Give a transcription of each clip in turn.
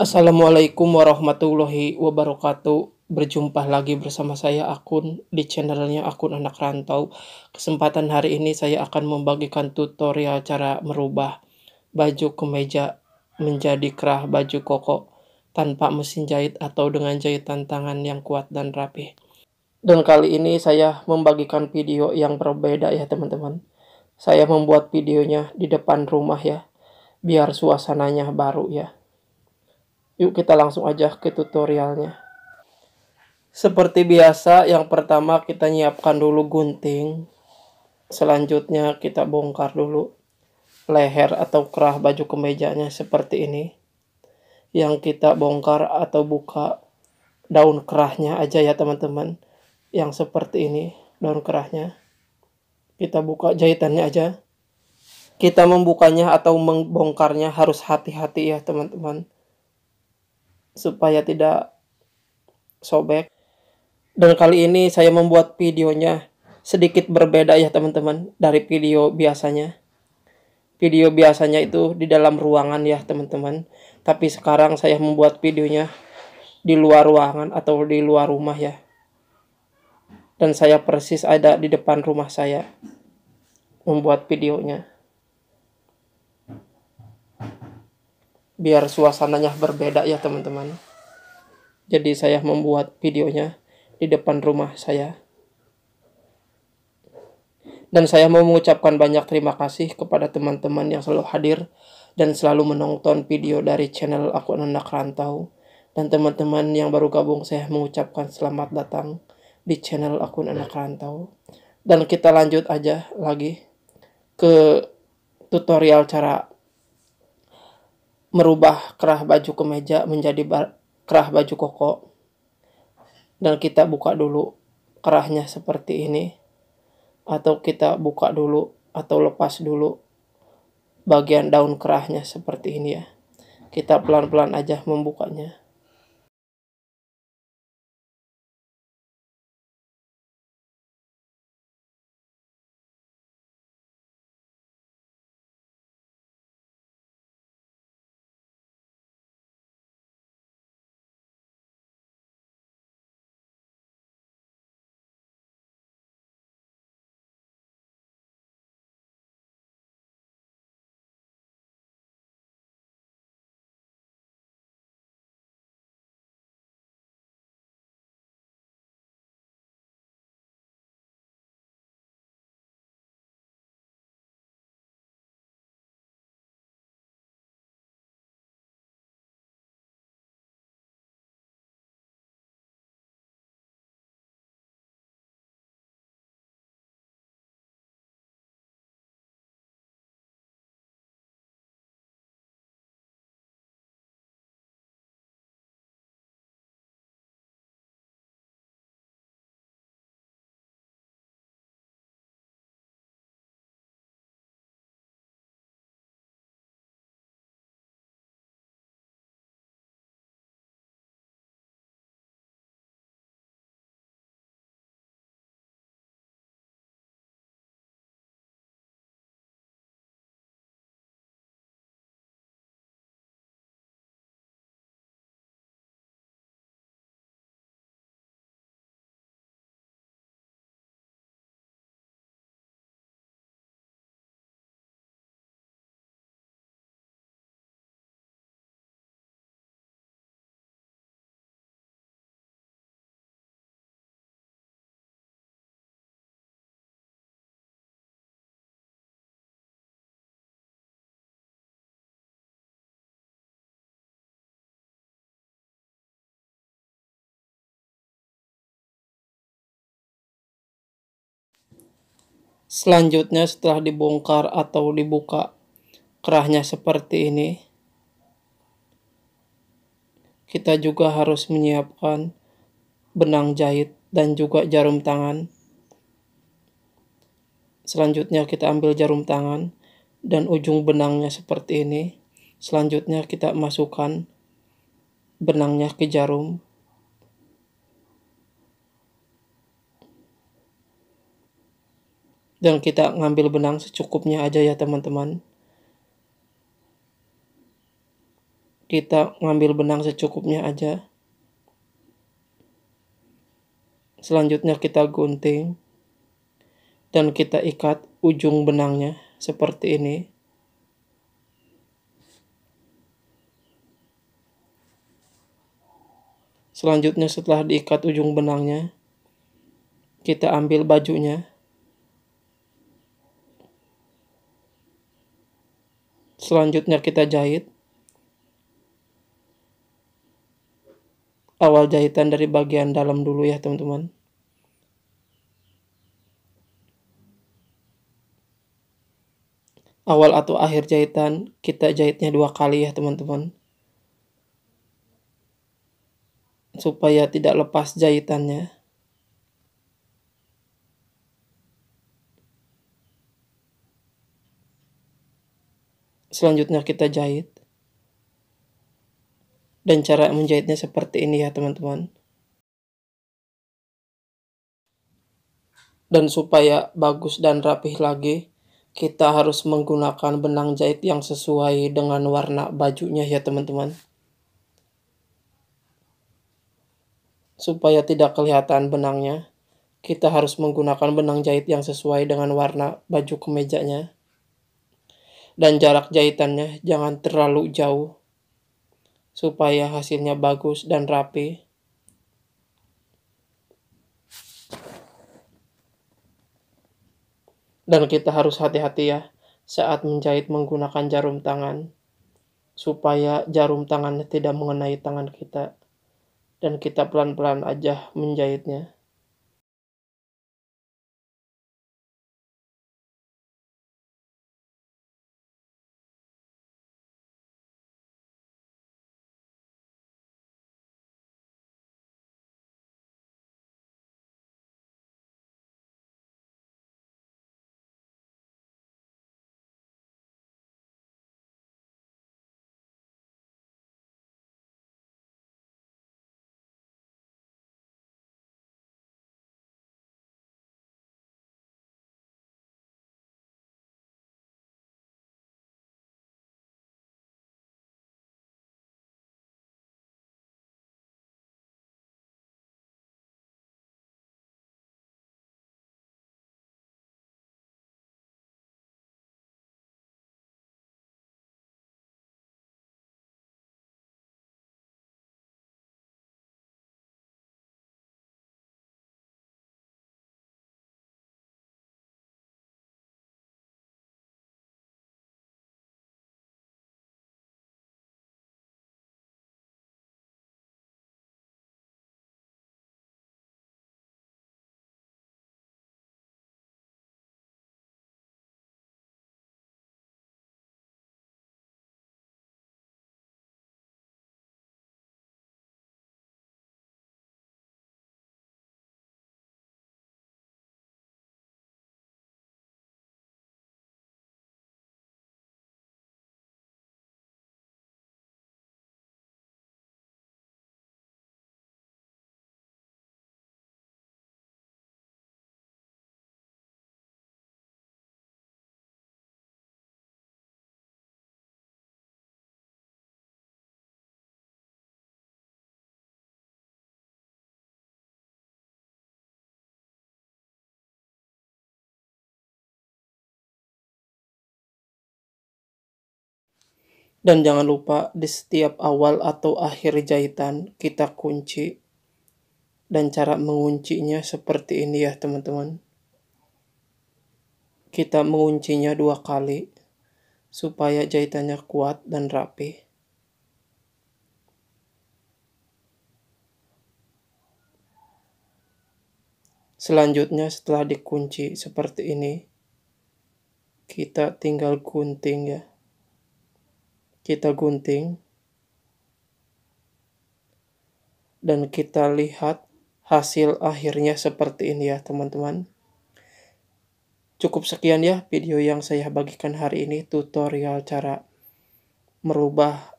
Assalamualaikum warahmatullahi wabarakatuh. Berjumpa lagi bersama saya Akun di channelnya Akun Anak Rantau. Kesempatan hari ini saya akan membagikan tutorial cara merubah baju kemeja menjadi kerah baju koko tanpa mesin jahit atau dengan jahitan tangan yang kuat dan rapi. Dan kali ini saya membagikan video yang berbeda ya teman-teman. Saya membuat videonya di depan rumah ya, biar suasananya baru ya. Yuk kita langsung aja ke tutorialnya. Seperti biasa, yang pertama kita nyiapkan dulu gunting. Selanjutnya kita bongkar dulu leher atau kerah baju kemejanya seperti ini. Yang kita bongkar atau buka daun kerahnya aja ya teman-teman. Yang seperti ini, daun kerahnya. Kita buka jahitannya aja kita membukanya atau membongkarnya harus hati-hati ya teman-teman supaya tidak sobek. Dan kali ini saya membuat videonya sedikit berbeda ya teman-teman dari video biasanya. Video biasanya itu di dalam ruangan ya teman-teman. Tapi sekarang saya membuat videonya di luar ruangan atau di luar rumah ya. Dan saya persis ada di depan rumah saya membuat videonya. biar suasananya berbeda ya teman-teman. Jadi saya membuat videonya di depan rumah saya. Dan saya mau mengucapkan banyak terima kasih kepada teman-teman yang selalu hadir dan selalu menonton video dari channel aku anak rantau. Dan teman-teman yang baru gabung saya mengucapkan selamat datang di channel akun anak rantau. Dan kita lanjut aja lagi ke tutorial cara merubah kerah baju kemeja menjadi kerah baju koko. Dan kita buka dulu kerahnya seperti ini. Atau kita buka dulu atau lepas dulu bagian daun kerahnya seperti ini ya. Kita pelan-pelan aja membukanya. Selanjutnya setelah dibongkar atau dibuka kerahnya seperti ini, kita juga harus menyiapkan benang jahit dan juga jarum tangan. Selanjutnya kita ambil jarum tangan dan ujung benangnya seperti ini. Selanjutnya kita masukkan benangnya ke jarum dan kita ngambil benang secukupnya aja ya teman-teman kita ngambil benang secukupnya aja selanjutnya kita gunting dan kita ikat ujung benangnya seperti ini Selanjutnya setelah diikat ujung benangnya, kita ambil bajunya. Selanjutnya kita jahit. Awal jahitan dari bagian dalam dulu ya teman-teman. Awal atau akhir jahitan kita jahitnya dua kali ya teman-teman. Supaya tidak lepas jahitannya. selanjutnya kita jahit dan cara menjahitnya seperti ini ya teman-teman dan supaya bagus dan rapih lagi kita harus menggunakan benang jahit yang sesuai dengan warna bajunya ya teman-teman supaya tidak kelihatan benangnya kita harus menggunakan benang jahit yang sesuai dengan warna baju kemejanya dan jarak jahitannya jangan terlalu jauh supaya hasilnya bagus dan rapi. Dan kita harus hati-hati ya saat menjahit menggunakan jarum tangan supaya jarum tangannya tidak mengenai tangan kita dan kita pelan-pelan aja menjahitnya. Dan jangan lupa di setiap awal atau akhir jahitan kita kunci. Dan cara menguncinya seperti ini ya teman-teman. Kita menguncinya dua kali supaya jahitannya kuat dan rapi. Selanjutnya setelah dikunci seperti ini, kita tinggal gunting ya kita gunting dan kita lihat hasil akhirnya seperti ini ya teman-teman. Cukup sekian ya video yang saya bagikan hari ini tutorial cara merubah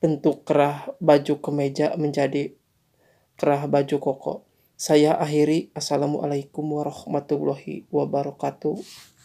bentuk kerah baju kemeja menjadi kerah baju koko. Saya akhiri. Assalamualaikum warahmatullahi wabarakatuh.